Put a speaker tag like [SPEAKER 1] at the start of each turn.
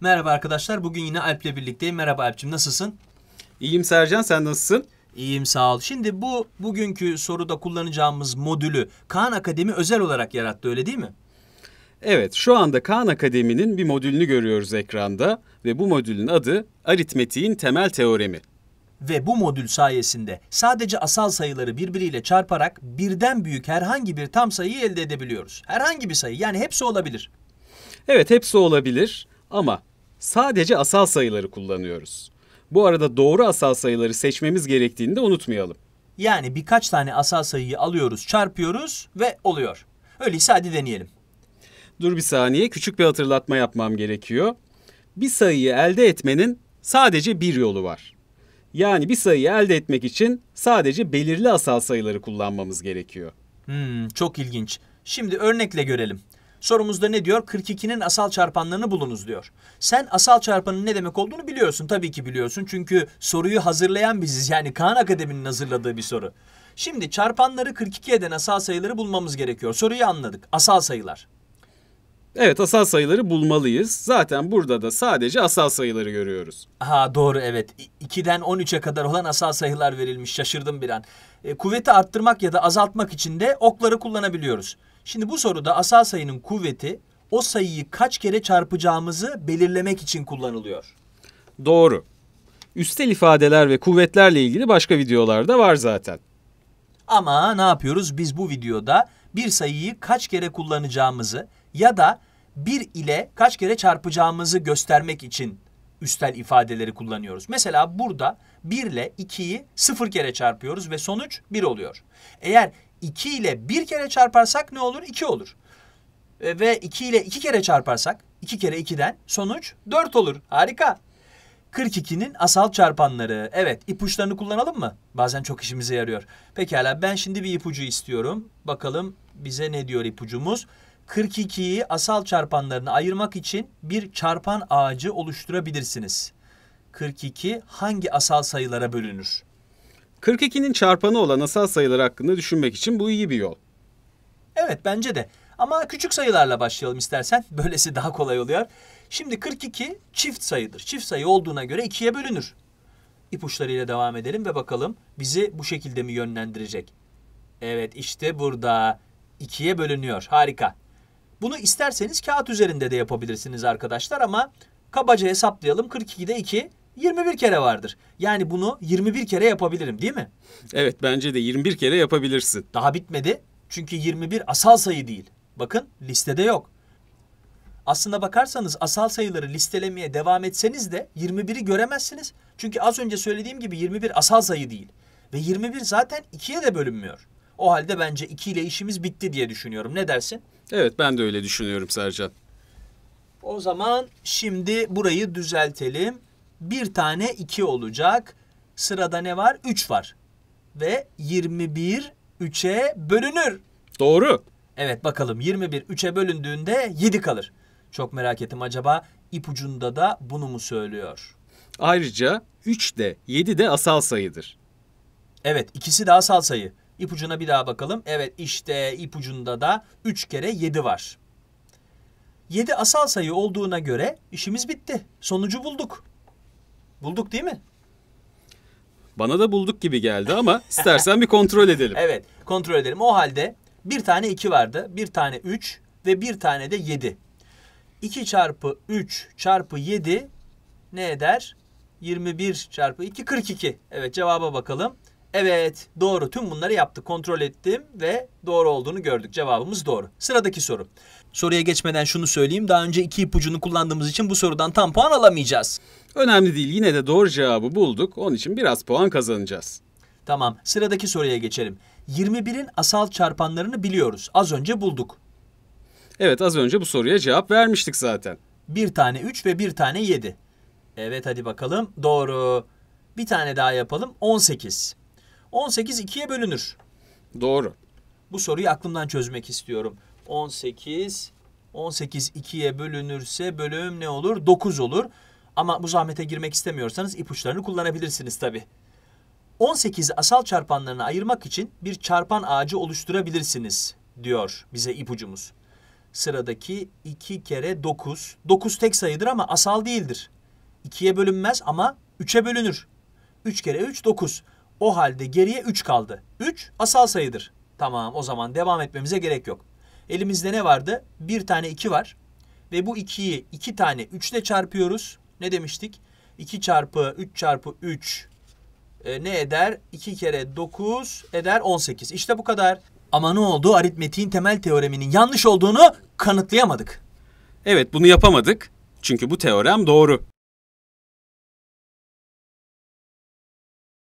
[SPEAKER 1] Merhaba arkadaşlar. Bugün yine Alp'le birlikteyim. Merhaba Alp'cim nasılsın? İyiyim Sercan sen nasılsın? İyiyim sağ ol. Şimdi bu bugünkü soruda kullanacağımız modülü Kaan Akademi özel olarak yarattı öyle değil mi?
[SPEAKER 2] Evet şu anda Kaan Akademi'nin bir modülünü görüyoruz ekranda ve bu modülün adı Aritmetiğin Temel Teoremi.
[SPEAKER 1] Ve bu modül sayesinde sadece asal sayıları birbiriyle çarparak birden büyük herhangi bir tam sayıyı elde edebiliyoruz. Herhangi bir sayı yani hepsi olabilir. Evet hepsi olabilir.
[SPEAKER 2] Ama sadece asal sayıları kullanıyoruz. Bu arada doğru asal sayıları seçmemiz gerektiğini de unutmayalım.
[SPEAKER 1] Yani birkaç tane asal sayıyı alıyoruz, çarpıyoruz ve oluyor. Öyleyse hadi deneyelim.
[SPEAKER 2] Dur bir saniye küçük bir hatırlatma yapmam gerekiyor. Bir sayıyı elde etmenin sadece bir yolu var. Yani bir sayıyı elde etmek için sadece belirli asal sayıları kullanmamız gerekiyor.
[SPEAKER 1] Hmm, çok ilginç. Şimdi örnekle görelim. Sorumuzda ne diyor? 42'nin asal çarpanlarını bulunuz diyor. Sen asal çarpanın ne demek olduğunu biliyorsun. Tabii ki biliyorsun. Çünkü soruyu hazırlayan biziz. Yani Kaan Akademi'nin hazırladığı bir soru. Şimdi çarpanları 42 eden asal sayıları bulmamız gerekiyor. Soruyu anladık. Asal sayılar. Evet asal
[SPEAKER 2] sayıları bulmalıyız. Zaten burada da sadece asal sayıları görüyoruz.
[SPEAKER 1] Ha doğru evet. 2'den 13'e kadar olan asal sayılar verilmiş. Şaşırdım bir an. E, kuvveti arttırmak ya da azaltmak için de okları kullanabiliyoruz. Şimdi bu soruda asal sayının kuvveti o sayıyı kaç kere çarpacağımızı belirlemek için kullanılıyor.
[SPEAKER 2] Doğru. Üstel ifadeler ve kuvvetlerle ilgili başka videolarda var zaten.
[SPEAKER 1] Ama ne yapıyoruz? Biz bu videoda bir sayıyı kaç kere kullanacağımızı ya da bir ile kaç kere çarpacağımızı göstermek için üstel ifadeleri kullanıyoruz. Mesela burada 1 ile 2'yi 0 kere çarpıyoruz ve sonuç 1 oluyor. Eğer 2 ile bir kere çarparsak ne olur? 2 olur. E, ve 2 ile 2 kere çarparsak 2 kere 2'den sonuç 4 olur. Harika. 42'nin asal çarpanları. Evet ipuçlarını kullanalım mı? Bazen çok işimize yarıyor. Pekala ben şimdi bir ipucu istiyorum. Bakalım bize ne diyor ipucumuz. 42'yi asal çarpanlarına ayırmak için bir çarpan ağacı oluşturabilirsiniz. 42 hangi asal sayılara bölünür?
[SPEAKER 2] 42'nin çarpanı olan asal sayılar hakkında düşünmek için bu iyi bir yol.
[SPEAKER 1] Evet bence de. Ama küçük sayılarla başlayalım istersen. Böylesi daha kolay oluyor. Şimdi 42 çift sayıdır. Çift sayı olduğuna göre ikiye bölünür. İpuçlarıyla devam edelim ve bakalım bizi bu şekilde mi yönlendirecek? Evet işte burada ikiye bölünüyor. Harika. Bunu isterseniz kağıt üzerinde de yapabilirsiniz arkadaşlar ama kabaca hesaplayalım. 42'de 2 21 kere vardır. Yani bunu 21 kere yapabilirim değil mi?
[SPEAKER 2] Evet bence de 21 kere yapabilirsin. Daha
[SPEAKER 1] bitmedi. Çünkü 21 asal sayı değil. Bakın listede yok. Aslında bakarsanız asal sayıları listelemeye devam etseniz de 21'i göremezsiniz. Çünkü az önce söylediğim gibi 21 asal sayı değil. Ve 21 zaten 2'ye de bölünmüyor. O halde bence 2 ile işimiz bitti diye düşünüyorum. Ne dersin?
[SPEAKER 2] Evet ben de öyle düşünüyorum Sercan.
[SPEAKER 1] O zaman şimdi burayı düzeltelim bir tane 2 olacak. Sırada ne var? 3 var. Ve 21 3'e bölünür. Doğru. Evet bakalım 21 3'e bölündüğünde 7 kalır. Çok merak ettim acaba ipucunda da bunu mu söylüyor?
[SPEAKER 2] Ayrıca 3 de 7 de asal
[SPEAKER 1] sayıdır. Evet ikisi de asal sayı. İpucuna bir daha bakalım. Evet işte ipucunda da 3 kere 7 var. 7 asal sayı olduğuna göre işimiz bitti. Sonucu bulduk. Bulduk değil mi?
[SPEAKER 2] Bana da bulduk gibi geldi ama istersen bir kontrol edelim.
[SPEAKER 1] Evet kontrol edelim. O halde bir tane 2 vardı, bir tane 3 ve bir tane de 7. 2 çarpı 3 çarpı 7 ne eder? 21 çarpı 2 42. Evet cevaba bakalım. Evet doğru tüm bunları yaptık kontrol ettim ve doğru olduğunu gördük cevabımız doğru. Sıradaki soru. Soruya geçmeden şunu söyleyeyim daha önce iki ipucunu kullandığımız için bu sorudan tam puan alamayacağız. Önemli değil yine de doğru cevabı bulduk onun için biraz puan kazanacağız. Tamam sıradaki soruya geçelim. 21'in asal çarpanlarını biliyoruz az önce bulduk. Evet az önce bu soruya cevap vermiştik zaten. Bir tane 3 ve bir tane 7. Evet hadi bakalım doğru. Bir tane daha yapalım 18. 18 2'ye bölünür. Doğru. Bu soruyu aklımdan çözmek istiyorum. 18 18 2'ye bölünürse bölüm ne olur? 9 olur. Ama bu zahmete girmek istemiyorsanız ipuçlarını kullanabilirsiniz tabi. 18 asal çarpanlarına ayırmak için bir çarpan ağacı oluşturabilirsiniz diyor bize ipucumuz. Sıradaki 2 kere 9. 9 tek sayıdır ama asal değildir. 2'ye bölünmez ama 3'e bölünür. 3 kere 3 9. O halde geriye 3 kaldı. 3 asal sayıdır. Tamam o zaman devam etmemize gerek yok. Elimizde ne vardı? Bir tane 2 var. Ve bu 2'yi 2 tane 3 ile çarpıyoruz. Ne demiştik? 2 çarpı 3 çarpı 3 e, ne eder? 2 kere 9 eder 18. İşte bu kadar. Ama ne oldu? Aritmetiğin temel teoreminin yanlış olduğunu kanıtlayamadık. Evet bunu yapamadık.
[SPEAKER 2] Çünkü bu teorem doğru.